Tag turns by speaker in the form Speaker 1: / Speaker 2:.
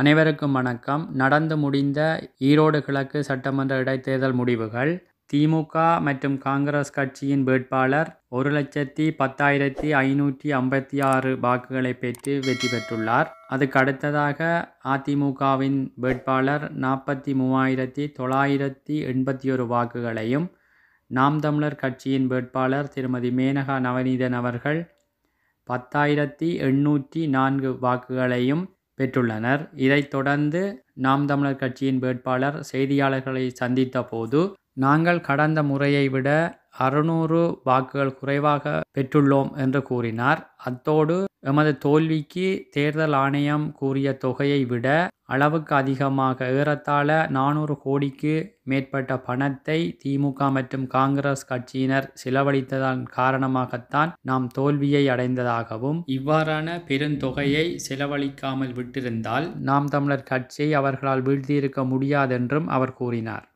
Speaker 1: அனைவருக்கும் வணக்கம் நடந்து முடிந்த ஈரோடு கிழக்கு சட்டமன்ற இடைத்தேர்தல் முடிவுகள் திமுக மற்றும் காங்கிரஸ் கட்சியின் வேட்பாளர் ஒரு லட்சத்தி பத்தாயிரத்தி ஐநூற்றி ஐம்பத்தி ஆறு வாக்குகளை பெற்று வெற்றி பெற்றுள்ளார் அதுக்கு அடுத்ததாக அதிமுகவின் வேட்பாளர் நாற்பத்தி மூவாயிரத்தி தொள்ளாயிரத்தி எண்பத்தி ஒரு வாக்குகளையும் நாம் தமிழர் கட்சியின் வேட்பாளர் திருமதி மேனகா நவநீதன் அவர்கள் பத்தாயிரத்தி எண்ணூற்றி நான்கு வாக்குகளையும் பெற்றுள்ளனர் இதைத் தொடர்ந்து நாம் தமிழர் கட்சியின் வேட்பாளர் செய்தியாளர்களை சந்தித்த போது நாங்கள் கடந்த முறையை விட அறுநூறு வாக்குகள் குறைவாக பெற்றுள்ளோம் என்று கூறினார் அத்தோடு எமது தோல்விக்கு தேர்தல் ஆணையம் கூறிய தொகையை விட அளவுக்கு அதிகமாக ஏறத்தாழ நானூறு கோடிக்கு மேற்பட்ட பணத்தை திமுக மற்றும் காங்கிரஸ் கட்சியினர் செலவழித்ததன் காரணமாகத்தான் நாம் தோல்வியை அடைந்ததாகவும் இவ்வாறான பெருந்தொகையை செலவழிக்காமல் விட்டிருந்தால் நாம் தமிழர் கட்சியை அவர்களால் வீழ்த்தியிருக்க முடியாதென்றும் அவர் கூறினார்